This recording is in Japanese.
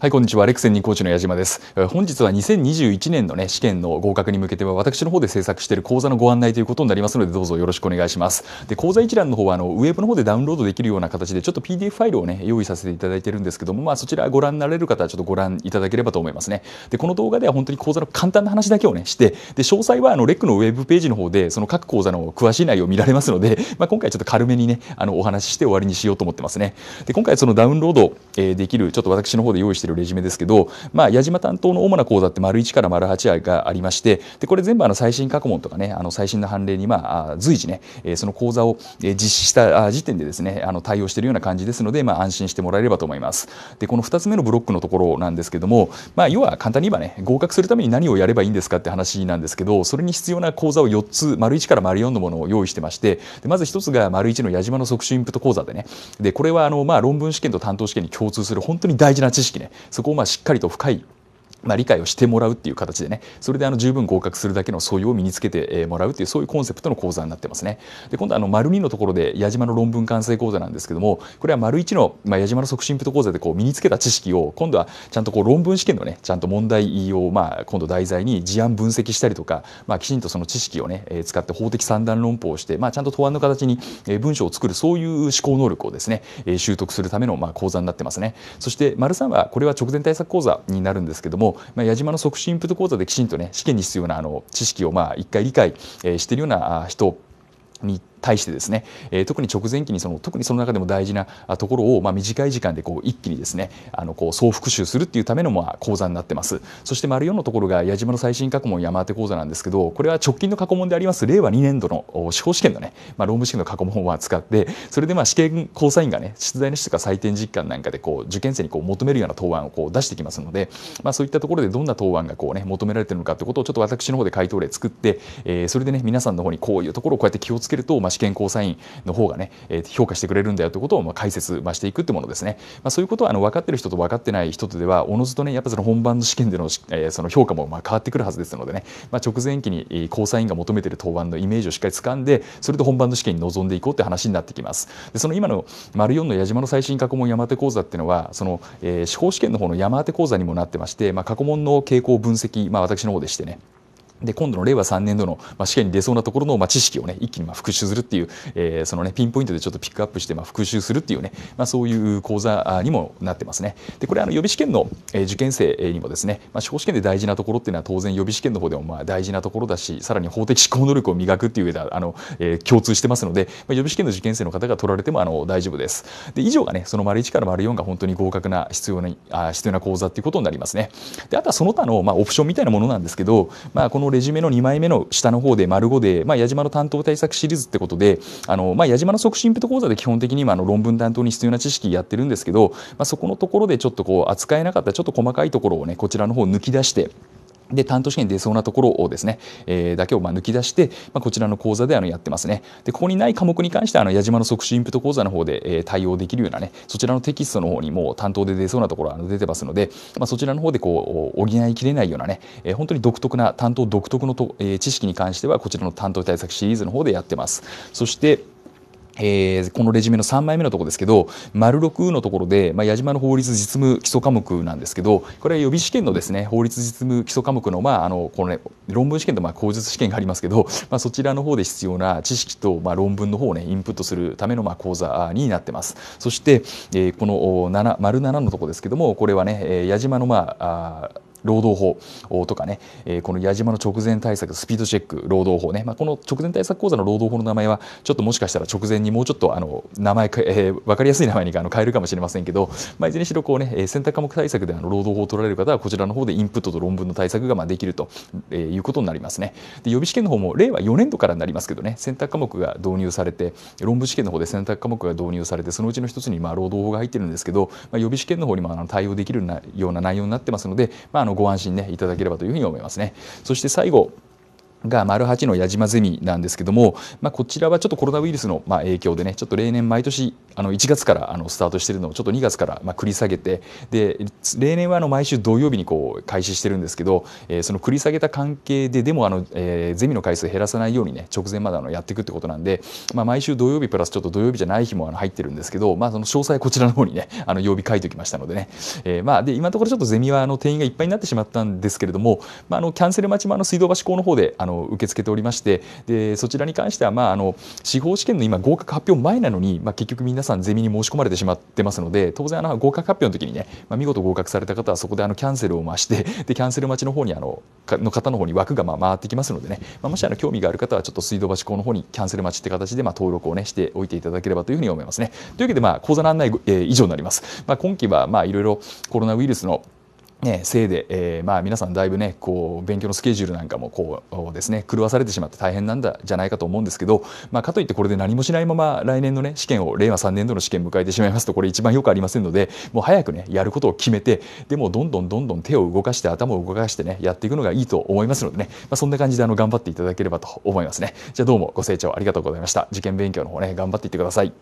はい、こんにちは。レクセンニコーチの矢島です。本日は2021年のね、試験の合格に向けては、私の方で制作している講座のご案内ということになりますので、どうぞよろしくお願いします。で、講座一覧の方は、あの、ウェブの方でダウンロードできるような形で、ちょっと PDF ファイルをね、用意させていただいてるんですけども、まあ、そちらご覧になれる方は、ちょっとご覧いただければと思いますね。で、この動画では本当に講座の簡単な話だけをね、して、で、詳細は、あの、レックのウェブページの方で、その各講座の詳しい内容を見られますので、まあ、今回ちょっと軽めにね、あの、お話しして終わりにしようと思ってますね。で、今回そのダウンロード、えー、できる、ちょっと私の方で用意してるレジュメですけど、まあ、矢島担当の主な講座って丸1から丸8がありましてでこれ全部あの最新過去問とかねあの最新の判例に、まあ、随時ねその講座を実施した時点でですねあの対応しているような感じですので、まあ、安心してもらえればと思います。でこの2つ目のブロックのところなんですけども、まあ、要は簡単に言えばね合格するために何をやればいいんですかって話なんですけどそれに必要な講座を4つ丸1から丸4のものを用意してましてでまず1つが丸1の矢島の即死インプット講座でねでこれはあの、まあ、論文試験と担当試験に共通する本当に大事な知識ねそこをまあしっかりと深いまあ、理解をしてもらうっていう形でねそれであの十分合格するだけの素養を身につけてもらうっていうそういうコンセプトの講座になってますね。で今度あの丸2のところで矢島の論文完成講座なんですけどもこれは丸1の、まあ、矢島の促進プト講座でこう身につけた知識を今度はちゃんとこう論文試験のねちゃんと問題を、まあ、今度題材に事案分析したりとか、まあ、きちんとその知識をね使って法的三段論法をして、まあ、ちゃんと答案の形に文章を作るそういう思考能力をですね習得するためのまあ講座になってますね。そして丸三はこれは直前対策講座になるんですけどもまあ、矢島の促進インプット講座できちんとね試験に必要なあの知識を1一回理解、しているような人に対してですね、えー、特に直前期にその特にその中でも大事なところを、まあ、短い時間でこう一気にですねあのこう総復習するっていうためのまあ講座になってますそして丸4のところが矢島の最新過去問山当て講座なんですけどこれは直近の過去問であります令和2年度の司法試験のね、まあ、論文試験の過去問は使ってそれでまあ試験交査員がね出題の人とか採点実感なんかでこう受験生にこう求めるような答案をこう出してきますので、まあ、そういったところでどんな答案がこう、ね、求められてるのかってことをちょっと私の方で回答例作って、えー、それでね皆さんの方にこういうところをこうやって気をつけると、ま試験交際員の方がね、え評価してくれるんだよということを、ま解説、ましていくってものですね。まあ、そういうことはあの分かってる人と分かってない人とでは、おのずとね、やっぱその本番の試験での,、えその評価もまあ変わってくるはずですのでね、まあ、直前期に交際員が求めてる登板のイメージをしっかり掴んで、それで本番の試験に臨んでいこうって話になってきます。でその今の丸四の矢島の最新過去問山手講座っていうのは、その、え司法試験の方の山手講座にもなってまして、まあ、過去問の傾向分析、まあ、私の方でしてねで今度の令和3年度の、まあ、試験に出そうなところの、まあ、知識を、ね、一気にまあ復習するっていう、えーそのね、ピンポイントでちょっとピックアップして、まあ、復習するっていうね、まあ、そういう講座にもなってますね。でこれあの予備試験の、え受験生にもですね、まあ、司法試験で大事なところっていうのは当然予備試験の方でもまあ大事なところだしさらに法的思考能力を磨くっていう上であの、えー、共通してますので、まあ、予備試験の受験生の方が取られてもあの大丈夫です。で以上がねその丸1から丸4が本当に合格な必要なあ必要な講座っていうことになりますね。であとはその他の、まあ、オプションみたいなものなんですけど、まあ、このレジュメの2枚目の下の方で丸5で、まあ、矢島の担当対策シリーズってことであの、まあ、矢島の促進ペット講座で基本的に今あの論文担当に必要な知識やってるんですけど、まあ、そこのところでちょっとこう扱えなかったちょっと細かいところをねこちらの方抜き出して。で、担当試験に出そうなところをですね、えー、だけをま抜き出して、まあ、こちらの講座であのやってますね。で、ここにない科目に関しては、あの、矢島の即死インプット講座の方で、えー、対応できるようなね、そちらのテキストの方にも担当で出そうなところは出てますので、まあ、そちらの方でこう、補いきれないようなね、えー、本当に独特な、担当独特のと、え知識に関しては、こちらの担当対策シリーズの方でやってます。そして、えー、このレジュメの3枚目のところですけど丸6のところで、まあ、矢島の法律実務基礎科目なんですけどこれは予備試験のですね法律実務基礎科目の,、まああのこのね、論文試験とまあ口述試験がありますけど、まあ、そちらの方で必要な知識と、まあ、論文の方を、ね、インプットするためのまあ講座になってますそして、えー、この7丸7のところですけどもこれはね矢島のまああ労働法とかね、えこの矢島の直前対策スピードチェック労働法ね、まあ、この直前対策講座の労働法の名前はちょっともしかしたら直前にもうちょっとあの名前、えー、分かりやすい名前にあの変えるかもしれませんけど、まあ、いずれにしろこう、ね、選択科目対策であの労働法を取られる方はこちらの方でインプットと論文の対策がまあできると、えー、いうことになりますねで予備試験の方も令和4年度からになりますけどね選択科目が導入されて論文試験の方で選択科目が導入されてそのうちの一つにまあ労働法が入ってるんですけど、まあ、予備試験の方にもあの対応できるような内容になってますので、まあ、あののご安心ねいただければというふうに思いますねそして最後が丸八の矢島ゼミなんですけども、まあ、こちらはちょっとコロナウイルスのまあ影響でねちょっと例年毎年あの1月からあのスタートしてるのをちょっと2月からまあ繰り下げてで例年はあの毎週土曜日にこう開始してるんですけど、えー、その繰り下げた関係ででもあの、えー、ゼミの回数減らさないようにね直前まであのやっていくってことなんで、まあ、毎週土曜日プラスちょっと土曜日じゃない日もあの入ってるんですけど、まあ、その詳細こちらの方にねあの曜日書いておきましたのでね、えー、まあで今のところちょっとゼミはあの定員がいっぱいになってしまったんですけれども、まあ、あのキャンセル待ちもあの水道橋港の方であのの受け付けておりましてでそちらに関しては、まあ、あの司法試験の今合格発表前なのに、まあ、結局皆さんゼミに申し込まれてしまってますので当然あの合格発表の時にね、まあ、見事合格された方はそこであのキャンセルを回してでキャンセル待ちの方にあのかの方の方に枠がまあ回ってきますのでね、まあ、もしあの興味がある方はちょっと水道橋校の方にキャンセル待ちって形でまあ登録をねしておいていただければというふうに思いますね。というわけでまあ講座の案内、えー、以上になります。まあ、今期はまあいろいろコロナウイルスのね、せいで、えー、まあ、皆さんだいぶねこう勉強のスケジュールなんかもこうですね狂わされてしまって大変なんだじゃないかと思うんですけど、まあ、かといってこれで何もしないまま来年のね試験を令和3年度の試験を迎えてしまいますとこれ一番よくありませんのでもう早くねやることを決めてでもどんどんどんどん手を動かして頭を動かしてねやっていくのがいいと思いますのでね、まあ、そんな感じであの頑張っていただければと思いますねじゃあどうもご清聴ありがとうございました受験勉強の方ね頑張っていってください。